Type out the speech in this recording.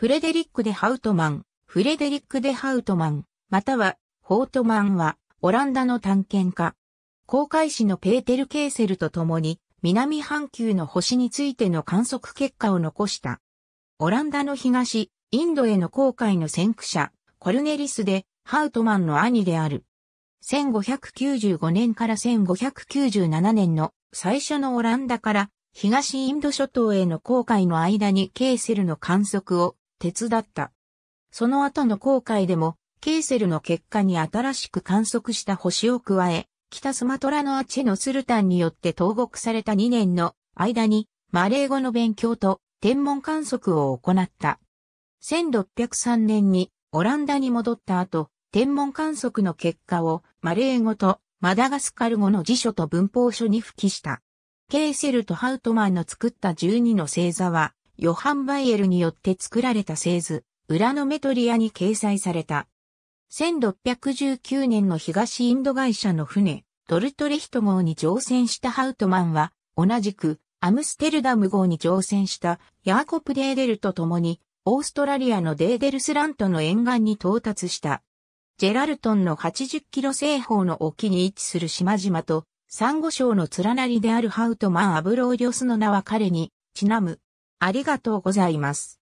フレデリック・デ・ハウトマン、フレデリック・デ・ハウトマン、または、ホートマンは、オランダの探検家。航海士のペーテル・ケーセルと共に、南半球の星についての観測結果を残した。オランダの東、インドへの航海の先駆者、コルネリスで、ハウトマンの兄である。1595年から1597年の最初のオランダから東インド諸島への航海の間にケーセルの観測を手伝った。その後の航海でも、ケーセルの結果に新しく観測した星を加え、北スマトラのアチェのスルタンによって投獄された2年の間に、マレー語の勉強と天文観測を行った。1603年にオランダに戻った後、天文観測の結果をマレー語とマダガスカル語の辞書と文法書に付記した。ケーセルとハウトマンの作った12の星座は、ヨハン・バイエルによって作られた製図、ウラノメトリアに掲載された。1619年の東インド会社の船、ドルトレヒト号に乗船したハウトマンは、同じく、アムステルダム号に乗船したヤーコプ・デーデルと共に、オーストラリアのデーデルスラントの沿岸に到達した。ジェラルトンの80キロ西方の沖に位置する島々と、サンゴ礁の連なりであるハウトマン・アブローリョスの名は彼に、ちなむ。ありがとうございます。